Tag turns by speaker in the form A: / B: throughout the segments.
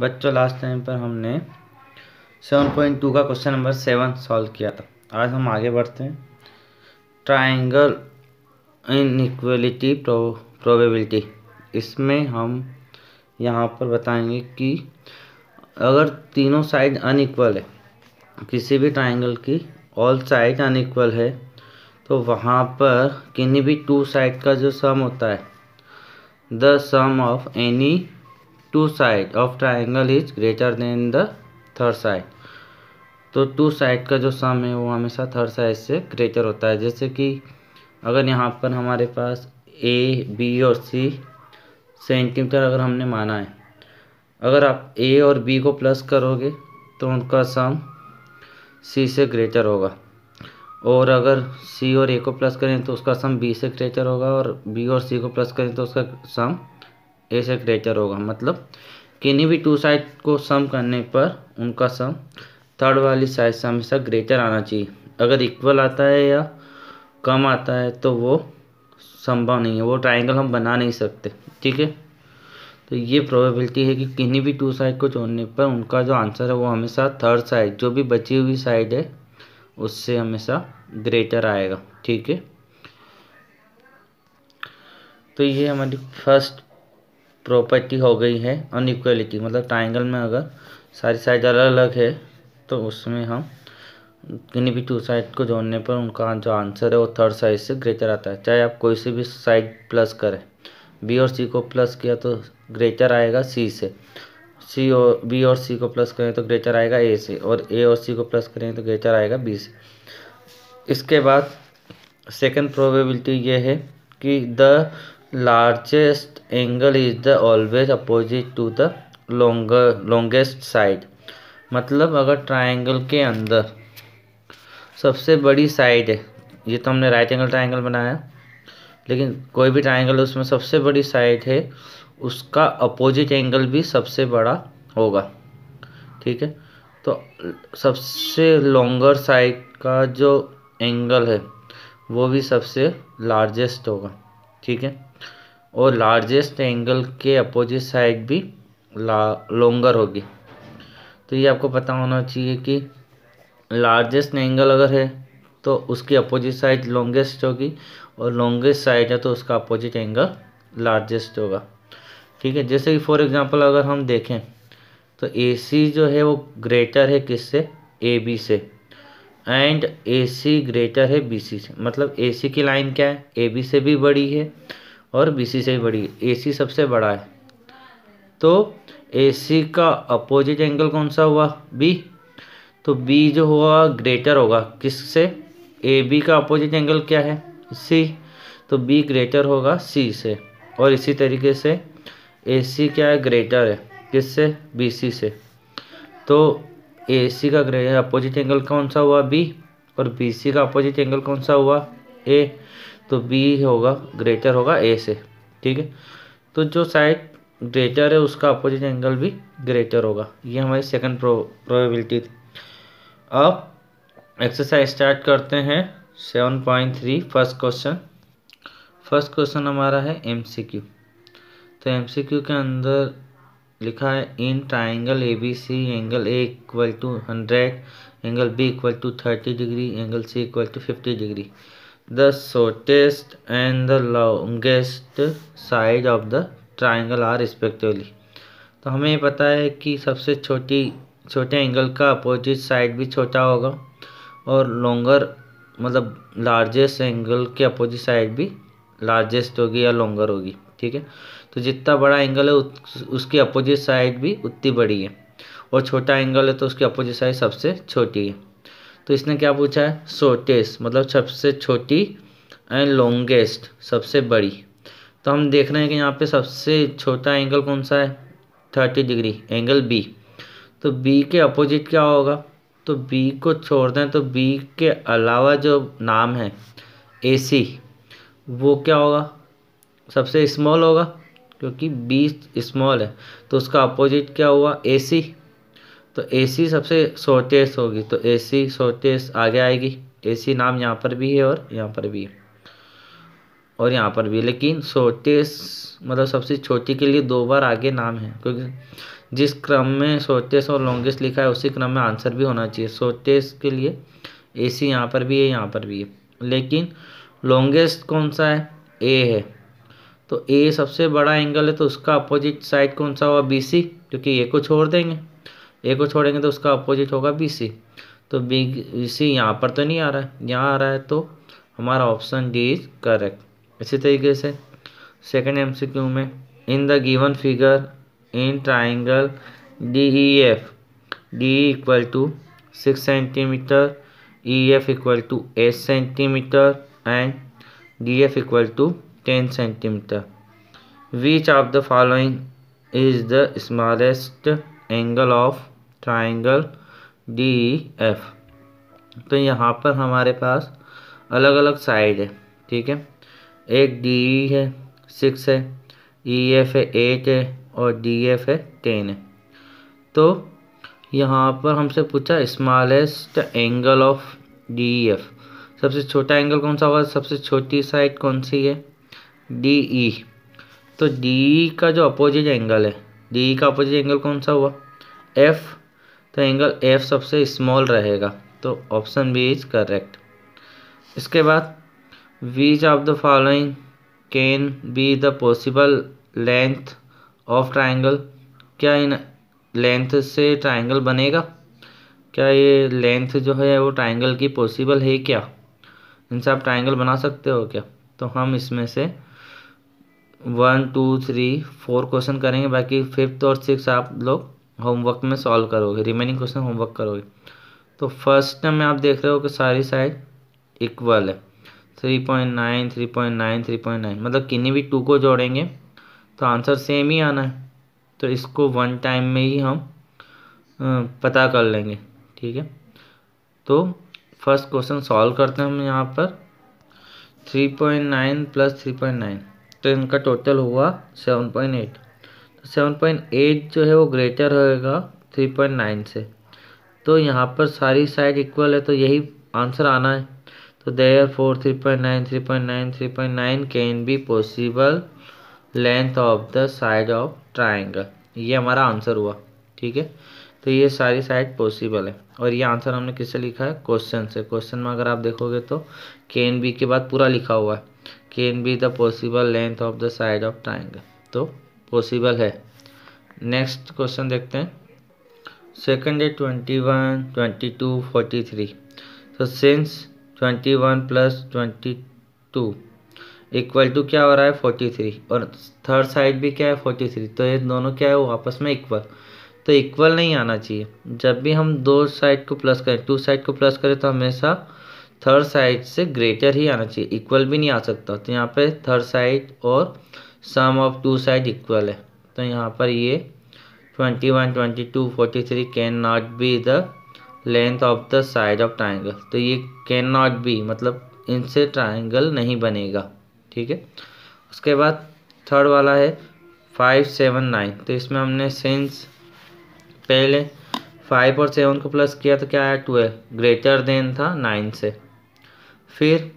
A: बच्चों last time पर हमने सेवन पॉइंट टू का क्वेश्चन नंबर सेवन सॉल्व किया था आज हम आगे बढ़ते हैं ट्राइंगल इनइक्वलिटी प्रो, प्रोबेबिलिटी इसमें हम यहाँ पर बताएंगे कि अगर तीनों साइड अनइक्वल है किसी भी ट्राइंगल की ऑल साइड अनइक्वल है तो वहाँ पर किन्हीं भी टू साइड का जो सम होता है the sum of any two side of triangle is greater than the third side तो टू साइड का जो सम है वो हमेशा थर्ड साइड से ग्रेटर होता है जैसे कि अगर यहाँ पर हमारे पास ए बी और सी सेंटीमीटर अगर हमने माना है अगर आप ए और बी को प्लस करोगे तो उनका सम सी से ग्रेटर होगा और अगर सी और ए को प्लस करें तो उसका सम बी से ग्रेटर होगा और बी और सी को प्लस करें तो उसका सम ऐसे ग्रेटर होगा मतलब किन्हीं भी टू साइड को सम करने पर उनका सम थर्ड वाली साइड से हमेशा ग्रेटर आना चाहिए अगर इक्वल आता है या कम आता है तो वो संभव नहीं है वो ट्राइंगल हम बना नहीं सकते ठीक है तो ये प्रोबेबिलिटी है कि किन्हीं भी टू साइड को जोड़ने पर उनका जो आंसर है वो हमेशा थर्ड साइड जो भी बची हुई साइड है उससे हमेशा ग्रेटर आएगा ठीक है तो ये हमारी फर्स्ट प्रॉपर्टी हो गई है अनइक्वलिटी मतलब ट्राइंगल में अगर सारी साइड अलग अलग है तो उसमें हम किन्हीं भी टू साइड को जोड़ने पर उनका जो आंसर है वो थर्ड साइड से ग्रेटर आता है चाहे आप कोई से भी साइड प्लस करें बी और सी को प्लस किया तो ग्रेटर आएगा सी से सी और बी और सी को प्लस करें तो ग्रेटर आएगा ए से और ए और सी को प्लस करें तो ग्रेटर आएगा बी से इसके बाद सेकंड प्रोबेबिलिटी ये है कि the largest angle is the always opposite to the longer longest side मतलब अगर ट्राइंगल के अंदर सबसे बड़ी साइड है ये तो हमने राइट एंगल ट्राइंगल बनाया लेकिन कोई भी ट्राइंगल उसमें सबसे बड़ी साइड है उसका अपोजिट एंगल भी सबसे बड़ा होगा ठीक है तो सबसे लॉन्गर साइड का जो एंगल है वो भी सबसे लार्जेस्ट होगा ठीक है और लार्जेस्ट एंगल के अपोजिट साइड भी लॉन्गर होगी तो ये आपको पता होना चाहिए कि लार्जेस्ट एंगल अगर है तो उसकी अपोजिट साइड लॉन्गेस्ट होगी और लॉन्गेस्ट साइड है तो उसका अपोजिट एंगल लार्जेस्ट होगा ठीक है जैसे कि फॉर एग्जांपल अगर हम देखें तो ए सी जो है वो ग्रेटर है किससे ए बी से एंड ए सी ग्रेटर है बी सी से मतलब ए सी की लाइन क्या है ए बी से भी बड़ी है और बी सी से बड़ी ए सी सबसे बड़ा है तो ए सी का अपोजिट एंगल कौन सा हुआ बी तो बी जो हुआ ग्रेटर होगा किससे ए बी का अपोजिट एंगल क्या है सी तो बी ग्रेटर होगा सी से और इसी तरीके से ए सी क्या है ग्रेटर है किससे बी सी से तो ए सी का ग्रेटर अपोजिट एंगल कौन सा हुआ बी और बी सी का अपोजिट एंगल कौन सा हुआ ए तो बी होगा ग्रेटर होगा ए से ठीक है तो जो साइड ग्रेटर है उसका अपोजिट एंगल भी ग्रेटर होगा ये हमारी सेकंड प्रोबेबिलिटी थी अब एक्सरसाइज स्टार्ट करते हैं seven point three first question first question हमारा है एम सी क्यू तो एम सी क्यू के अंदर लिखा है in triangle A B C angle A equal to hundred angle B equal to thirty degree angle C equal to fifty degree The shortest and the longest side of the triangle are respectively. तो हमें पता है कि सबसे छोटी छोटे angle का opposite side भी छोटा होगा और लॉन्गर मतलब लार्जेस्ट एंगल के अपोजिट साइड भी लार्जेस्ट होगी या लॉन्गर होगी ठीक है तो जितना बड़ा एंगल है उस, उसकी अपोजिट साइड भी उतनी बड़ी है और छोटा एंगल है तो उसकी अपोजिट साइड सबसे छोटी है तो इसने क्या पूछा है शॉर्टेस्ट मतलब सबसे छोटी एंड लॉन्गेस्ट सबसे बड़ी तो हम देख रहे हैं कि यहाँ पे सबसे छोटा एंगल कौन सा है थर्टी डिग्री एंगल बी तो बी के अपोजिट क्या होगा तो बी को छोड़ दें तो बी के अलावा जो नाम है ए सी वो क्या होगा सबसे स्मॉल होगा क्योंकि बी स्मॉल है तो उसका अपोजिट क्या हुआ ए सी तो ए सी सबसे शॉर्टेस्ट होगी तो ए सी शॉर्टेस्ट आगे आएगी ए सी नाम यहाँ पर भी है और यहाँ पर भी है और यहाँ पर भी लेकिन शॉर्टेस्ट मतलब सबसे छोटी के लिए दो बार आगे नाम है क्योंकि जिस क्रम में शॉर्टेस्ट और लॉन्गेस्ट लिखा है उसी क्रम में आंसर भी होना चाहिए शॉर्टेस्ट के लिए ए सी यहाँ पर भी है यहाँ पर भी है लेकिन लॉन्गेस्ट कौन सा है ए है तो ए सबसे बड़ा एंगल है तो उसका अपोजिट साइड कौन सा हुआ बी सी क्योंकि ए को छोड़ देंगे ए को छोड़ेंगे तो उसका अपोजिट होगा बी सी तो बी सी यहाँ पर तो नहीं आ रहा है यहाँ आ रहा है तो हमारा ऑप्शन डी इज करेक्ट इसी तरीके से सेकेंड एम सी क्यू में in the given figure in triangle D E F D equal to six centimeter E F equal to eight centimeter and D F equal to ten centimeter which of the following is the smallest angle of triangle D F तो यहाँ पर हमारे पास अलग अलग side है ठीक है एक डी ई e है सिक्स है ई e एफ है एट है और डी एफ है टेन है तो यहाँ पर हमसे पूछा smallest angle of D F सबसे छोटा एंगल कौन सा होगा सबसे छोटी साइड कौन सी है डी ई e। तो डी का जो अपोजिट एंगल है डी का अपोजिट एंगल कौन सा हुआ एफ तो एंगल एफ सबसे स्मॉल रहेगा तो ऑप्शन बी इज करेक्ट इसके बाद which of the following can be the possible length of triangle क्या इन लेंथ से ट्राइंगल बनेगा क्या ये लेंथ जो है वो ट्राइंगल की पॉसिबल है क्या इनसे आप ट्राइंगल बना सकते हो क्या तो हम इसमें से one two three four question करेंगे बाकी फिफ्थ और सिक्स आप लोग होमवर्क में सॉल्व करोगे रिमेनिंग क्वेश्चन होमवर्क करोगे तो फर्स्ट में आप देख रहे हो कि सारी साइड इक्वल है three point nine three point nine three point nine मतलब किन्हीं भी टू को जोड़ेंगे तो आंसर सेम ही आना है तो इसको वन टाइम में ही हम पता कर लेंगे ठीक है तो फर्स्ट क्वेश्चन सॉल्व करते हैं हम यहाँ पर three point nine plus three point nine तो इनका टोटल हुआ सेवन पॉइंट एट तो सेवन पॉइंट एट जो है वो ग्रेटर होएगा थ्री पॉइंट नाइन से तो यहाँ पर सारी साइड इक्वल है तो यही आंसर आना है तो there four three point nine three point nine three point nine can be possible length of the side of triangle ये हमारा आंसर हुआ ठीक है तो ये सारी साइड पॉसिबल है और ये आंसर हमने किससे लिखा है क्वेश्चन से क्वेश्चन में अगर आप देखोगे तो के एन बी के बाद पूरा लिखा हुआ है can be the possible length of the side of triangle तो पॉसिबल है नेक्स्ट क्वेश्चन देखते हैं सेकेंड है twenty one twenty two forty three तो since twenty one plus twenty two equal to क्या हो रहा है फोर्टी थ्री और थर्ड साइड भी क्या है फोर्टी थ्री तो ये दोनों क्या है वो आपस में इक्वल तो इक्वल नहीं आना चाहिए जब भी हम दो साइड को प्लस करें टू साइड को प्लस करें तो हमेशा थर्ड साइड से ग्रेटर ही आना चाहिए इक्वल भी नहीं आ सकता तो यहाँ पे थर्ड साइड और sum of two side equal है तो यहाँ पर ये twenty one twenty two forty three can not be the length of the side of triangle तो ये कैन नॉट बी मतलब इनसे ट्राइंगल नहीं बनेगा ठीक है उसके बाद थर्ड वाला है फाइव सेवन नाइन तो इसमें हमने सेंस पहले फाइव और सेवन को प्लस किया तो क्या आया ट्वेल्व ग्रेटर देन था नाइन से फिर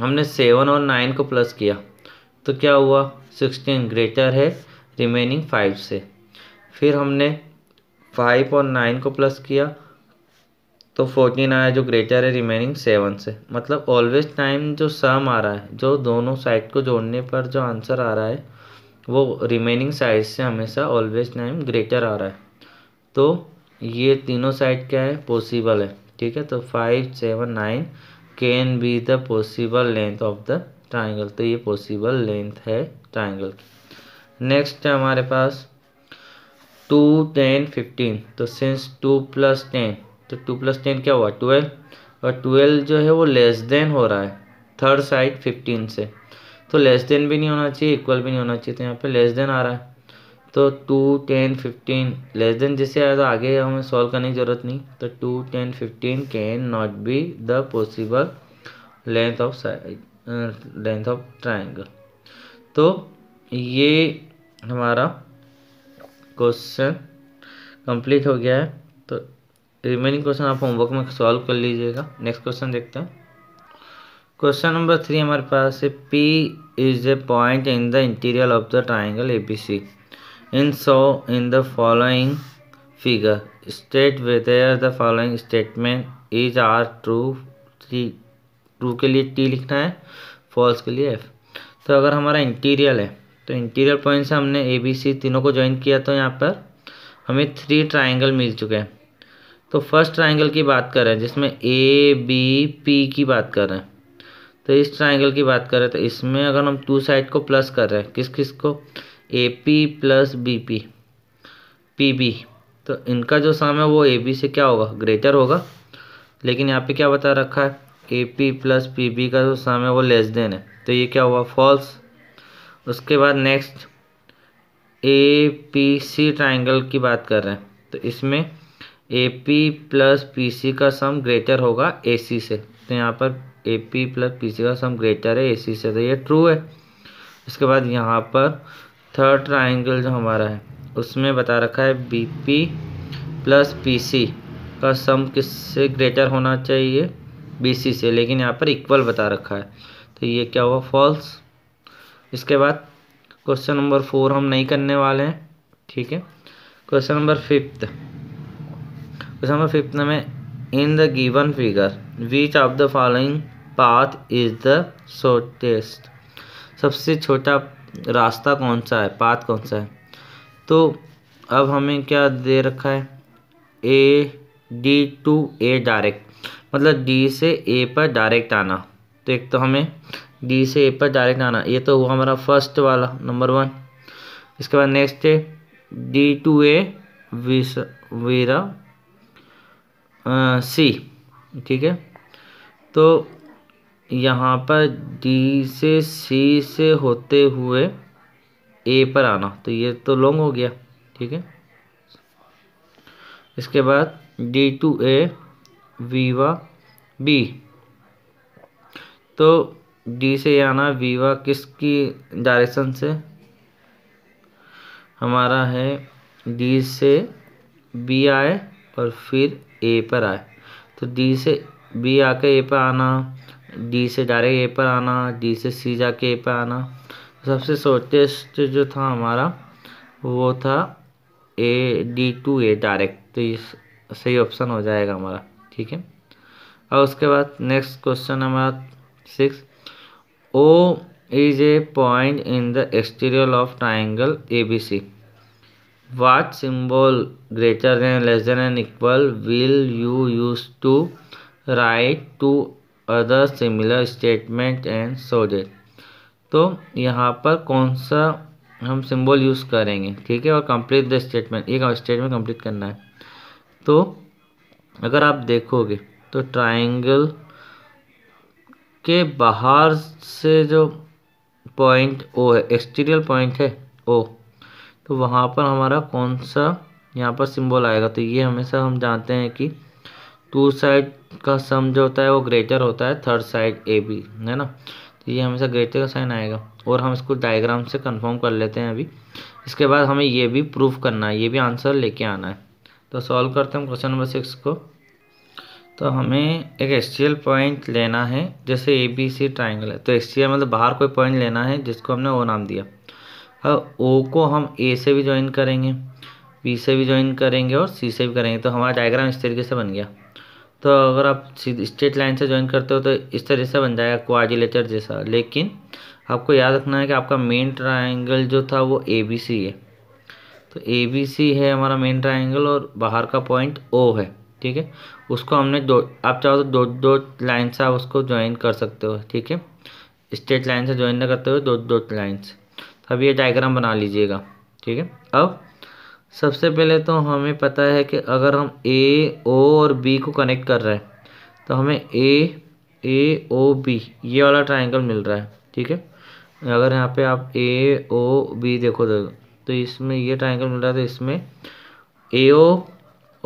A: हमने सेवन और नाइन को प्लस किया तो क्या हुआ सिक्सटीन ग्रेटर है रिमेनिंग फाइव से फिर हमने फाइव और नाइन को प्लस किया तो फोर्टीन आया जो ग्रेटर है रिमेनिंग सेवन से मतलब ऑलवेज टाइम जो सम आ रहा है जो दोनों साइड को जोड़ने पर जो आंसर आ रहा है वो रिमेनिंग साइड से हमेशा ऑलवेज टाइम ग्रेटर आ रहा है तो ये तीनों साइड क्या है पॉसिबल है ठीक है तो five seven nine can be the possible length of the triangle तो ये पॉसिबल लेंथ है ट्राइंगल की नेक्स्ट है हमारे पास टू टेन फिफ्टीन तो सिंस टू प्लस टेन तो टू प्लस टेन क्या हुआ ट्वेल्व और ट्वेल्व जो है वो लेस देन हो रहा है थर्ड साइड फिफ्टीन से तो लेस देन भी नहीं होना चाहिए इक्वल भी नहीं होना चाहिए तो यहाँ पे लेस देन आ रहा है तो two ten fifteen less than जैसे तो आगे हमें सॉल्व करने की ज़रूरत नहीं तो two ten fifteen can not be the possible length of length of triangle तो ये हमारा क्वेश्चन कंप्लीट हो गया है तो रिमेनिंग क्वेश्चन आप होमवर्क में सॉल्व कर लीजिएगा नेक्स्ट क्वेश्चन देखते हैं क्वेश्चन नंबर थ्री हमारे पास है P is a point in the interior of the triangle A B C so so in the following figure state whether the following statement is are true true के लिए T लिखना है false के लिए F तो अगर हमारा interior है तो इंटीरियर पॉइंट से हमने ए बी सी तीनों को ज्वाइन किया तो यहाँ पर हमें थ्री ट्राइंगल मिल चुके हैं तो फर्स्ट ट्राइंगल की बात कर रहे हैं जिसमें ए बी पी की बात कर रहे हैं तो इस ट्राइंगल की बात करें तो इसमें अगर हम टू साइड को प्लस कर रहे हैं किस किस को A P plus B P P B तो इनका जो सम है वो ए बी से क्या होगा ग्रेटर होगा लेकिन यहाँ पे क्या बता रखा है A P plus P B का जो सम है वो लेस देन है तो ये क्या हुआ फॉल्स उसके बाद next A P C triangle की बात कर रहे हैं तो इसमें A P plus P C का सम ग्रेटर होगा ए सी से तो यहाँ पर A P plus P C का सम ग्रेटर है ए सी से तो ये ट्रू है इसके बाद यहाँ पर थर्ड ट्राइंगल जो हमारा है उसमें बता रखा है B P plus P C का सम किससे ग्रेटर होना चाहिए बी सी से लेकिन यहाँ पर इक्वल बता रखा है तो ये क्या हुआ फॉल्स इसके बाद क्वेश्चन नंबर फोर हम नहीं करने वाले हैं ठीक है question number fifth question number fifth में in the given figure which of the following path is the shortest सबसे छोटा रास्ता कौन सा है पाथ कौन सा है तो अब हमें क्या दे रखा है A D to A direct मतलब डी से ए पर डायरेक्ट आना तो एक तो हमें डी से ए पर डायरेक्ट आना ये तो हुआ हमारा फर्स्ट वाला नंबर वन इसके बाद नेक्स्ट है डी टू ए वीरा सी ठीक है तो यहाँ पर डी से सी से होते हुए ए पर आना तो ये तो लॉन्ग हो गया ठीक है इसके बाद D to A via B तो डी से आना वीवा किसकी डायरेक्शन से हमारा है डी से बी आए और फिर ए पर आए तो डी से बी आके ए पर आना डी से डायरेक्ट ए पर आना डी से सी जाके ए पर आना सबसे शॉर्टेस्ट जो था हमारा वो था A D to A direct तो ये सही ऑप्शन हो जाएगा हमारा ठीक है और उसके बाद नेक्स्ट क्वेश्चन हमारा six O is a point in the exterior of triangle A B C what symbol greater than less than and equal will you use to write to other similar statement and सोडेड तो यहाँ पर कौन सा हम symbol use करेंगे ठीक है और कंप्लीट द स्टेटमेंट एक स्टेटमेंट कंप्लीट करना है तो अगर आप देखोगे तो ट्राइंगल के बाहर से जो पॉइंट ओ है एक्सटीरियर पॉइंट है ओ तो वहाँ पर हमारा कौन सा यहाँ पर सिंबल आएगा तो ये हमेशा हम जानते हैं कि टू साइड का सम जो होता है वो ग्रेटर होता है थर्ड साइड ए बी है ना तो ये हमेशा ग्रेटर का साइन आएगा और हम इसको डायग्राम से कंफर्म कर लेते हैं अभी इसके बाद हमें ये भी प्रूफ करना है ये भी आंसर लेके आना है तो सॉल्व करते हैं क्वेश्चन नंबर सिक्स को तो हमें एक एक्सटीरियल पॉइंट लेना है जैसे ए बी सी ट्राइंगल है तो एक्सटीरियल मतलब बाहर कोई पॉइंट लेना है जिसको हमने ओ नाम दिया अब ओ को हम ए से भी ज्वाइन करेंगे बी से भी ज्वाइन करेंगे और सी से भी करेंगे तो हमारा डायग्राम इस तरीके से बन गया तो अगर आप स्ट्रेट लाइन से ज्वाइन करते हो तो इस तरह से बन जाएगा क्वारिलेटर जैसा लेकिन आपको याद रखना है कि आपका मेन ट्राइंगल जो था वो ए बी सी है तो ए बी सी है हमारा मेन ट्राइंगल और बाहर का पॉइंट ओ है ठीक है उसको हमने दो आप चाहो तो दो दो लाइन से आप उसको ज्वाइन कर सकते हो ठीक है स्ट्रेट लाइन से ज्वाइन ना करते हुए दो दो लाइन से तो अब ये डायग्राम बना लीजिएगा ठीक है अब सबसे पहले तो हमें पता है कि अगर हम ए ओ और बी को कनेक्ट कर रहे हैं तो हमें ए ए ओ बी ये वाला ट्राइंगल मिल रहा है ठीक है अगर यहाँ पे आप ए ओ बी देखो तो, तो इसमें ये ट्राइंगल मिल रहा है तो इसमें ए ओ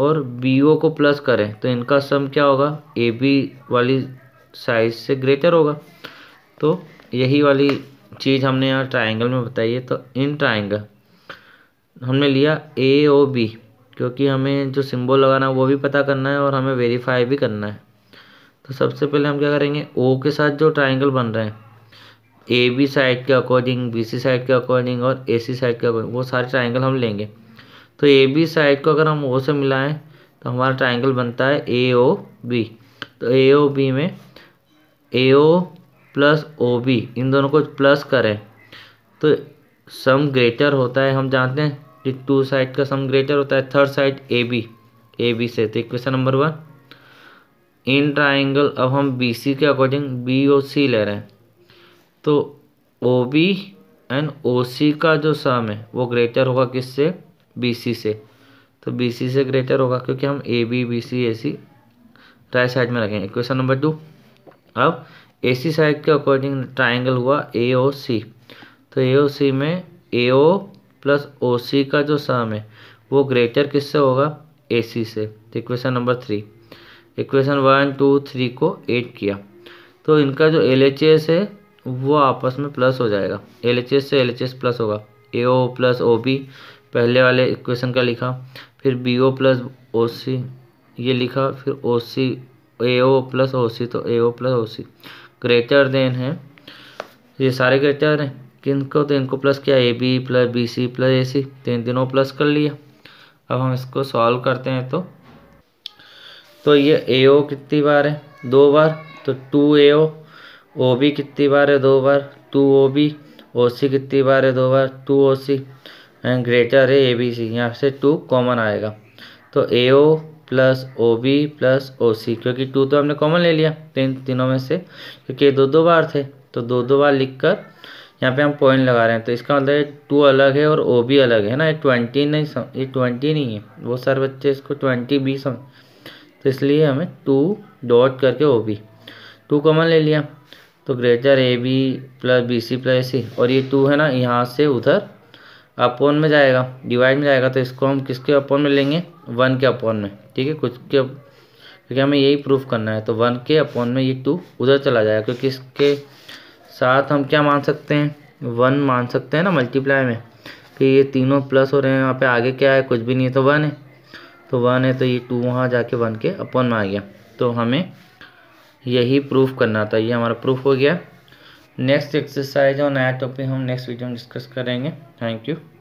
A: और बी ओ को प्लस करें तो इनका सम क्या होगा ए बी वाली साइज से ग्रेटर होगा तो यही वाली चीज़ हमने यहाँ ट्राइंगल में बताई है तो इन ट्राइंगल हमने लिया ए ओ बी क्योंकि हमें जो सिंबल लगाना है वो भी पता करना है और हमें वेरीफाई भी करना है तो सबसे पहले हम क्या करेंगे ओ के साथ जो ट्राइंगल बन रहे हैं ए बी साइड के अकॉर्डिंग बी सी साइड के अकॉर्डिंग और ए सी साइड के अकॉर्डिंग वो सारे ट्राइंगल हम लेंगे तो ए बी साइड को अगर हम ओ से मिलाएं तो हमारा ट्राइंगल बनता है ए ओ बी तो ए ओ बी में ए O plus O be in दोनों को प्लस करें तो सम ग्रेटर होता है हम जानते हैं टू साइड का सम ग्रेटर होता है third side A B A B से तो equation number one in triangle अब हम बी सी के अकॉर्डिंग बी ओ सी ले रहे हैं तो ओ बी एंड ओ सी का जो सम है वो ग्रेटर होगा किससे बी सी से तो बी सी से ग्रेटर होगा क्योंकि हम A B B C A C right side में रखेंगे इक्वेशन नंबर टू अब ए सी साइड के अकॉर्डिंग ट्राइंगल हुआ ए ओ सी तो ए ओ सी में ए ओ प्लस ओ सी का जो सम है वो ग्रेटर किससे होगा ए सी से equation number three equation one two three को एड किया तो इनका जो एल एच एस है वो आपस में प्लस हो जाएगा एल एच एस से एल एच एस प्लस होगा A O plus O B पहले वाले इक्वेशन का लिखा फिर बी ओ प्लस ओ सी ये लिखा फिर ओ सी ए ओ प्लस ओ सी तो A O plus O C greater than है ये सारे ग्रेटर हैं को तो तीन को प्लस किया A B plus B C plus A C तीन तीनों प्लस कर लिया अब हम इसको सॉल्व करते हैं तो तो ये ए ओ कितनी बार है दो बार तो to A O O B कितनी बार है दो बार टू ओ बी ओ सी कितनी बार है दो बार two O C and greater है ए बी सी यहाँ से टू कॉमन आएगा तो A O plus O B plus O C क्योंकि टू तो हमने कॉमन ले लिया तीन तीनों में से क्योंकि दो दो बार थे तो दो दो बार लिख कर यहाँ पे हम पॉइंट लगा रहे हैं तो इसका मतलब टू अलग है और ओ भी अलग है ना ये ट्वेंटी नहीं सम ये ट्वेंटी नहीं है बहुत सारे बच्चे इसको ट्वेंटी बी सम तो इसलिए हमें टू डॉट करके ओ बी टू कॉमन ले लिया तो greater A B plus B C plus C और ये टू है ना यहाँ से उधर अपोन में जाएगा डिवाइड में जाएगा तो इसको हम किसके अपोन में लेंगे वन के अपोन में ठीक है कुछ के क्योंकि हमें यही प्रूफ करना है तो वन के अपोन में ये टू उधर चला जाएगा क्योंकि इसके साथ हम क्या मान सकते हैं वन मान सकते हैं ना मल्टीप्लाई में कि ये तीनों प्लस हो रहे हैं वहाँ पे आगे क्या है कुछ भी नहीं है तो वन है तो वन है तो ये टू वहाँ जाके वन के अपन में आ गया तो हमें यही प्रूफ करना था ये हमारा प्रूफ हो गया नेक्स्ट एक्सरसाइज और नया टॉपिक हम नेक्स्ट वीडियो में डिस्कस करेंगे थैंक यू